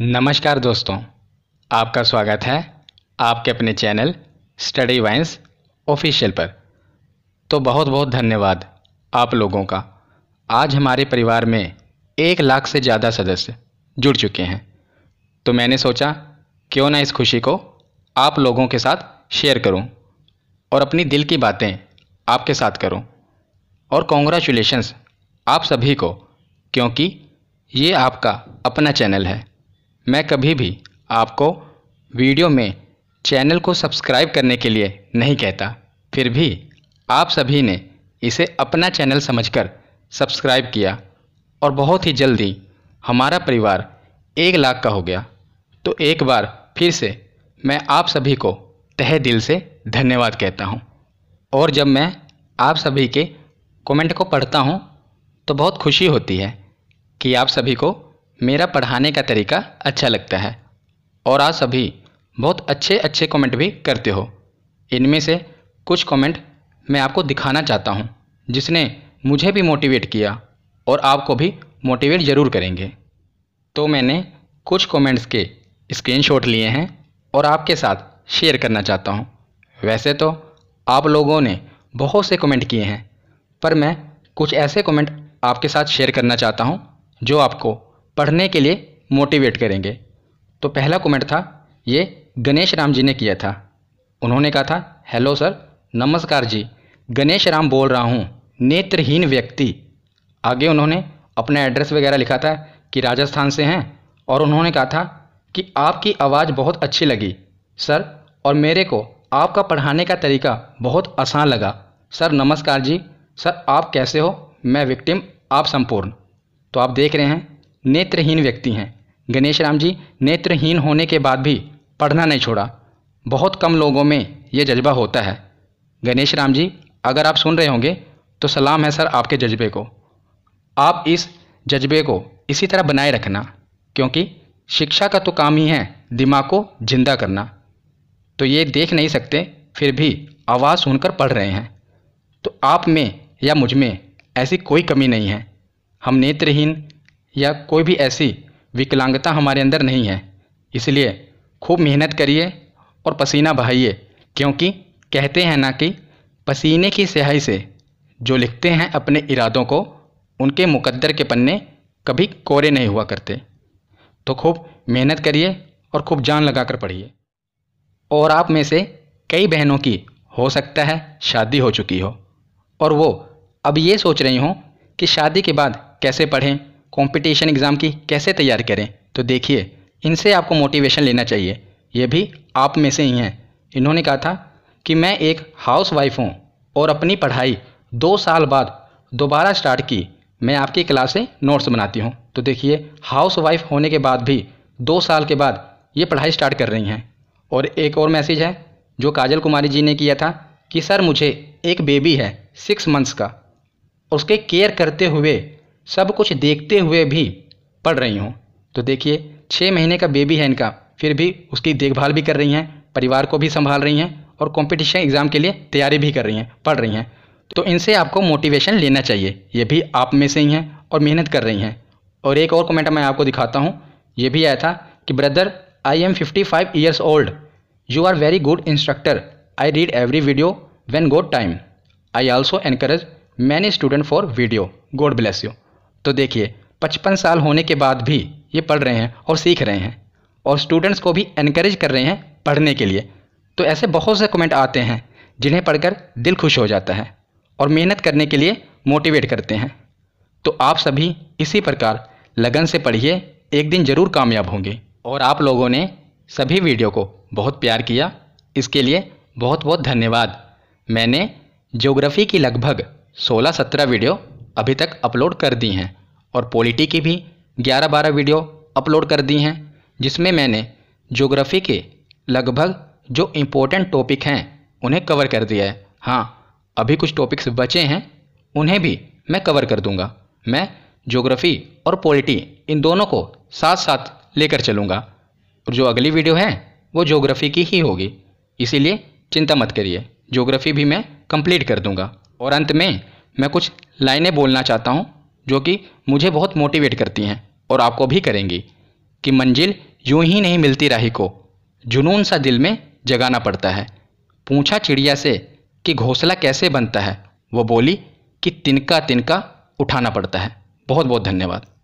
नमस्कार दोस्तों आपका स्वागत है आपके अपने चैनल स्टडी वाइंस ऑफिशियल पर तो बहुत बहुत धन्यवाद आप लोगों का आज हमारे परिवार में एक लाख से ज़्यादा सदस्य जुड़ चुके हैं तो मैंने सोचा क्यों ना इस खुशी को आप लोगों के साथ शेयर करूं और अपनी दिल की बातें आपके साथ करूं और कॉन्ग्रेचुलेशंस आप सभी को क्योंकि ये आपका अपना चैनल है मैं कभी भी आपको वीडियो में चैनल को सब्सक्राइब करने के लिए नहीं कहता फिर भी आप सभी ने इसे अपना चैनल समझकर सब्सक्राइब किया और बहुत ही जल्दी हमारा परिवार एक लाख का हो गया तो एक बार फिर से मैं आप सभी को तहे दिल से धन्यवाद कहता हूँ और जब मैं आप सभी के कमेंट को पढ़ता हूँ तो बहुत खुशी होती है कि आप सभी को मेरा पढ़ाने का तरीका अच्छा लगता है और आप सभी बहुत अच्छे अच्छे कमेंट भी करते हो इनमें से कुछ कमेंट मैं आपको दिखाना चाहता हूँ जिसने मुझे भी मोटिवेट किया और आपको भी मोटिवेट ज़रूर करेंगे तो मैंने कुछ कमेंट्स के स्क्रीनशॉट लिए हैं और आपके साथ शेयर करना चाहता हूँ वैसे तो आप लोगों ने बहुत से कमेंट किए हैं पर मैं कुछ ऐसे कमेंट आपके साथ शेयर करना चाहता हूँ जो आपको पढ़ने के लिए मोटिवेट करेंगे तो पहला कमेंट था ये गणेश राम जी ने किया था उन्होंने कहा था हेलो सर नमस्कार जी गणेश राम बोल रहा हूँ नेत्रहीन व्यक्ति आगे उन्होंने अपना एड्रेस वगैरह लिखा था कि राजस्थान से हैं और उन्होंने कहा था कि आपकी आवाज़ बहुत अच्छी लगी सर और मेरे को आपका पढ़ाने का तरीका बहुत आसान लगा सर नमस्कार जी सर आप कैसे हो मैं विक्टिम आप संपूर्ण तो आप देख रहे हैं नेत्रहीन व्यक्ति हैं गणेश राम जी नेत्रहीन होने के बाद भी पढ़ना नहीं छोड़ा बहुत कम लोगों में ये जज्बा होता है गणेश राम जी अगर आप सुन रहे होंगे तो सलाम है सर आपके जज्बे को आप इस जज्बे को इसी तरह बनाए रखना क्योंकि शिक्षा का तो काम ही है दिमाग को जिंदा करना तो ये देख नहीं सकते फिर भी आवाज़ सुनकर पढ़ रहे हैं तो आप में या मुझ में ऐसी कोई कमी नहीं है हम नेत्रहीन या कोई भी ऐसी विकलांगता हमारे अंदर नहीं है इसलिए खूब मेहनत करिए और पसीना बहाइए क्योंकि कहते हैं ना कि पसीने की स्याही से जो लिखते हैं अपने इरादों को उनके मुकद्दर के पन्ने कभी कोरे नहीं हुआ करते तो खूब मेहनत करिए और खूब जान लगाकर पढ़िए और आप में से कई बहनों की हो सकता है शादी हो चुकी हो और वो अब ये सोच रही हों कि शादी के बाद कैसे पढ़ें कंपटीशन एग्ज़ाम की कैसे तैयार करें तो देखिए इनसे आपको मोटिवेशन लेना चाहिए ये भी आप में से ही हैं इन्होंने कहा था कि मैं एक हाउस वाइफ हूँ और अपनी पढ़ाई दो साल बाद दोबारा स्टार्ट की मैं आपकी क्लास से नोट्स बनाती हूँ तो देखिए हाउस वाइफ होने के बाद भी दो साल के बाद ये पढ़ाई स्टार्ट कर रही हैं और एक और मैसेज है जो काजल कुमारी जी ने किया था कि सर मुझे एक बेबी है सिक्स मंथ्स का उसके केयर करते हुए सब कुछ देखते हुए भी पढ़ रही हूँ तो देखिए छः महीने का बेबी है इनका फिर भी उसकी देखभाल भी कर रही हैं परिवार को भी संभाल रही हैं और कॉम्पिटिशन एग्ज़ाम के लिए तैयारी भी कर रही हैं पढ़ रही हैं तो इनसे आपको मोटिवेशन लेना चाहिए ये भी आप में से ही हैं और मेहनत कर रही हैं और एक और कमेंट मैं आपको दिखाता हूँ ये भी आया था कि brother I am fifty five years old you are very good instructor I read every video when got time I also encourage many student for video god bless you तो देखिए पचपन साल होने के बाद भी ये पढ़ रहे हैं और सीख रहे हैं और स्टूडेंट्स को भी इनक्रेज कर रहे हैं पढ़ने के लिए तो ऐसे बहुत से कमेंट आते हैं जिन्हें पढ़कर दिल खुश हो जाता है और मेहनत करने के लिए मोटिवेट करते हैं तो आप सभी इसी प्रकार लगन से पढ़िए एक दिन ज़रूर कामयाब होंगे और आप लोगों ने सभी वीडियो को बहुत प्यार किया इसके लिए बहुत बहुत धन्यवाद मैंने ज्योग्राफ़ी की लगभग 16-17 वीडियो अभी तक अपलोड कर दी हैं और पॉलिटी की भी ग्यारह बारह वीडियो अपलोड कर दी हैं जिसमें मैंने जोग्राफ़ी के लगभग जो इम्पोर्टेंट टॉपिक हैं उन्हें कवर कर दिया है हाँ अभी कुछ टॉपिक्स बचे हैं उन्हें भी मैं कवर कर दूंगा मैं जोग्राफ़ी और पॉलिटी इन दोनों को साथ साथ लेकर चलूँगा और जो अगली वीडियो है वो जोग्राफ़ी की ही होगी इसीलिए चिंता मत करिए जोग्राफ़ी भी मैं कंप्लीट कर दूंगा और अंत में मैं कुछ लाइनें बोलना चाहता हूँ जो कि मुझे बहुत मोटिवेट करती हैं और आपको भी करेंगी कि मंजिल यूं ही नहीं मिलती राही को जुनून सा दिल में जगाना पड़ता है पूछा चिड़िया से कि घोंसला कैसे बनता है वो बोली कि तिनका तिनका उठाना पड़ता है बहुत बहुत धन्यवाद